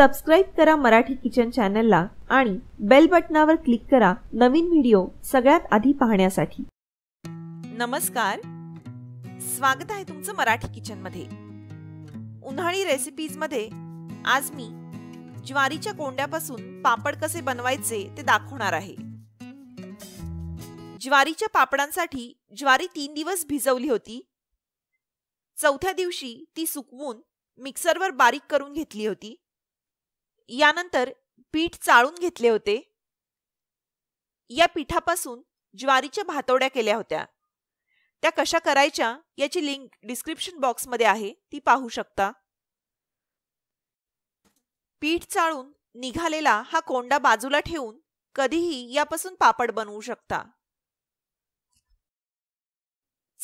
subscribe करा Marathi kitchen चॅनलला आणि बेल बटनावर क्लिक करा नवीन व्हिडिओ सगळ्यात आधी पाहण्यासाठी नमस्कार स्वागत आहे तुमचं मराठी किचनमध्ये उन्हाळी रेसिपीजमध्ये आज मी ज्वारीच्या कोंड्यापासून पापड कसे बनवायचे ते दाखवणार आहे ज्वारीच्या पापडांसाठी ज्वारी तीन दिवस भिजवली होती चौथ्या दिवशी ती सुकवून मिक्सरवर बारीक करून घेतली होती यानंतर पीठ चाळून घेतले होते या पिठापासून ज्वारीच्या भातोड्या केल्या होत्या त्या कशा करायच्या याची लिंक डिस्क्रिप्शन बॉक्समध्ये आहे ती पाहू शकता पीठ चाळून निघालेला हा कोंडा बाजूला ठेवून कधीही यापासून पापड बनवू शकता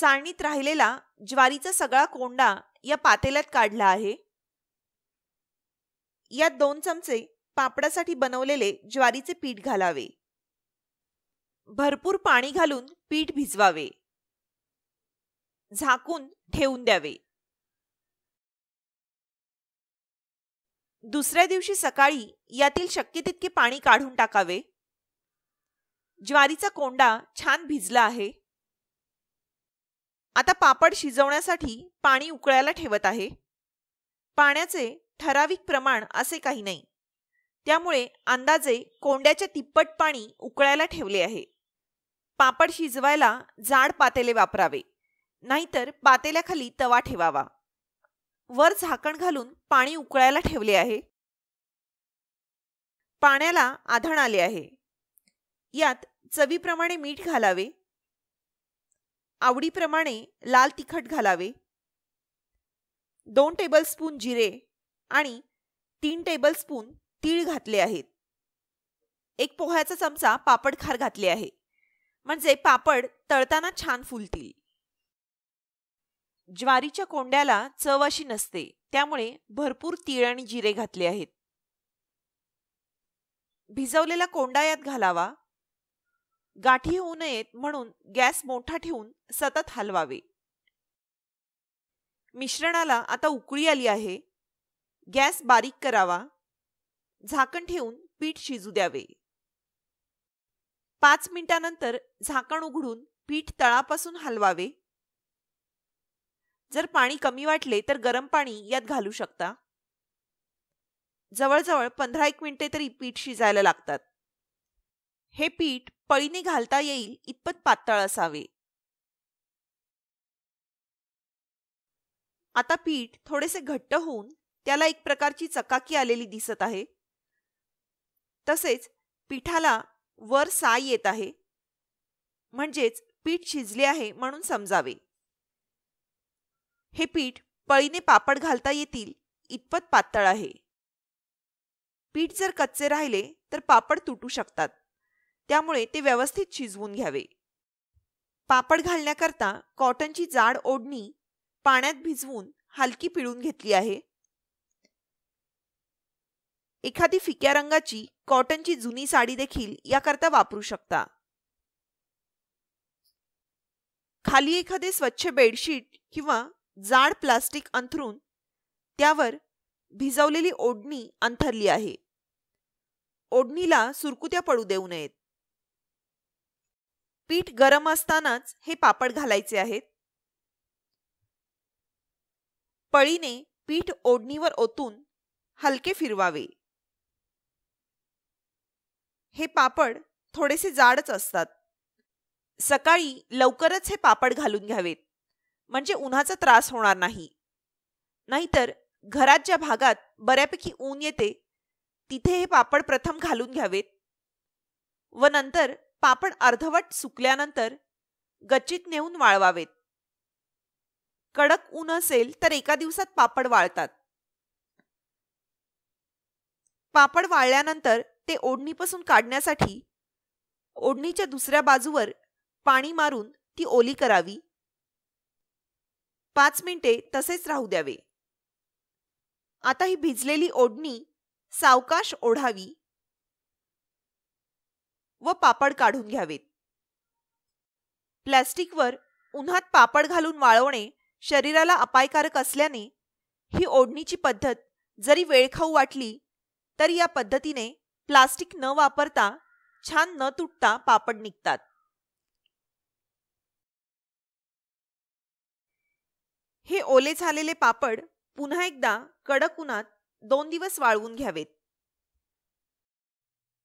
चाळणीत राहिलेला ज्वारीचा सगळा कोंडा या पातेल्यात काढला आहे या दोन चमचे पापडासाठी बनवलेले ज्वारीचे पीठ घालावे भरपूर पाणी घालून पीठ भिजवावे झाकून ठेवून द्यावे दुसऱ्या दिवशी सकाळी यातील शक्य तितके पाणी काढून टाकावे ज्वारीचा कोंडा छान भिजला आहे आता पापड शिजवण्यासाठी पाणी उकळायला ठेवत आहे पाण्याचे ठराविक प्रमाण असे काही नाही त्यामुळे अंदाजे कोंड्याचे तिप्पट पाणी उकळायला ठेवले आहे पापड शिजवायला जाड पातेले वापरावे नाहीतर पातेल्याखाली तवा ठेवावा वर झाकण घालून पाणी उकळायला ठेवले आहे पाण्याला आधण आले आहे यात चवीप्रमाणे मीठ घालावे आवडीप्रमाणे लाल तिखट घालावे दोन टेबलस्पून जिरे आणि तीन टेबलस्पून तीळ घातले आहेत एक पोह्याचा चमचा पापड खार घातले आहे म्हणजे पापड तळताना छान फुलतील ज्वारीच्या कोंड्याला चव अशी नसते त्यामुळे भरपूर तीळ आणि जिरे घातले आहेत भिजवलेला कोंडा यात घालावा गाठी होऊ नयेत म्हणून गॅस मोठा ठेवून सतत हलवावे मिश्रणाला आता उकळी आली आहे गॅस बारीक करावा झाकण ठेवून पीठ शिजू द्यावे पाच मिनिटानंतर झाकण उघडून पीठ तळापासून हलवावे जर पाणी कमी वाटले तर गरम पाणी यात घालू शकता जवळजवळ पंधरा एक मिनिटे तरी पीठ शिजायला लागतात हे पीठ पळीने घालता येईल इतपत पातळ असावे आता पीठ थोडेसे घट्ट होऊन त्याला एक प्रकारची चकाकी आलेली दिसत आहे तसेच पिठाला वर साय येत आहे म्हणजेच पीठ शिजले आहे म्हणून समजावे हे पीठ पळीने पापड घालता येतील इतपत पातळ आहे पीठ जर कच्चे राहिले तर पापड तुटू शकतात त्यामुळे ते व्यवस्थित शिजवून घ्यावे पापड घालण्याकरता कॉटनची जाड ओढणी पाण्यात भिजवून हलकी पिळून घेतली आहे एखादी फिक्या रंगाची कॉटनची जुनी साडी देखील याकरता वापरू शकता खाली एखादे स्वच्छ बेडशीट किंवा जाड प्लास्टिक अंथरून त्यावर भिजवलेली ओढणी अंथरली आहे ओढणीला सुरकुत्या पडू देऊ नयेत पीठ गरम असतानाच हे पापड घालायचे आहेत पळीने पीठ ओढणीवर ओतून हलके फिरवावे हे पापड थोडेसे जाडच असतात सकाळी लवकरच हे पापड घालून घ्यावेत म्हणजे उन्हाचा त्रास होणार नाही नाहीतर घरात ज्या भागात बऱ्यापैकी ऊन येते तिथे हे पापड प्रथम घालून घ्यावेत व नंतर पापड अर्धवट सुकल्यानंतर गच्चीत नेऊन वाळवावेत कडक ऊन असेल तर एका दिवसात पापड वाळतात पापड वाळल्यानंतर ते ओढणीपासून काढण्यासाठी ओढणीच्या दुसऱ्या बाजूवर पाणी मारून ती ओली करावी पाच मिनिटे तसेच राहू द्यावे आता ही भिजलेली ओढणी सावकाश ओढावी व पापड काढून घ्यावेत प्लॅस्टिकवर उन्हात पापड घालून वाळवणे शरीराला अपायकारक असल्याने ही ओढणीची पद्धत जरी वेळखाऊ वाटली तरी या पद्धतीने प्लास्टिक न वापरता छान न तुटता पापड निघतात हे ओले झालेले पापड पुन्हा एकदा कडक उन्हात दोन दिवस वाळवून घ्यावेत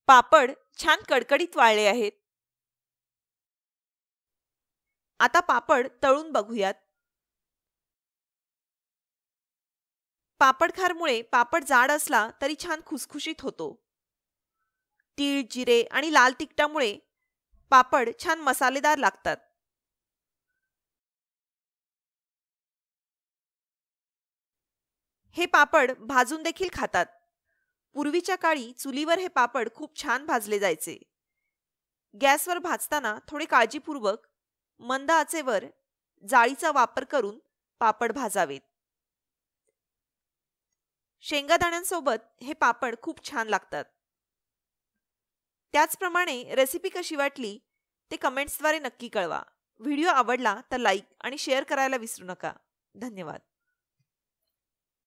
पापड छान कडकडीत वाळले आहेत आता पापड तळून बघूयात पापडखारमुळे पापड जाड असला तरी छान खुसखुशीत होतो तीळ जिरे आणि लाल तिखटामुळे पापड छान मसालेदार लागतात हे पापड भाजून देखील खातात पूर्वीच्या काळी चुलीवर हे पापड खूप छान भाजले जायचे गॅसवर भाजताना थोडे काळजीपूर्वक मंद आचेवर जाळीचा वापर करून पापड भाजावेत शेंगादाण्यांसोबत हे पापड खूप छान लागतात त्याचप्रमाणे रेसिपी कशी वाटली ते कमेंट्सद्वारे नक्की कळवा व्हिडिओ आवडला तर लाईक आणि शेअर करायला विसरू नका धन्यवाद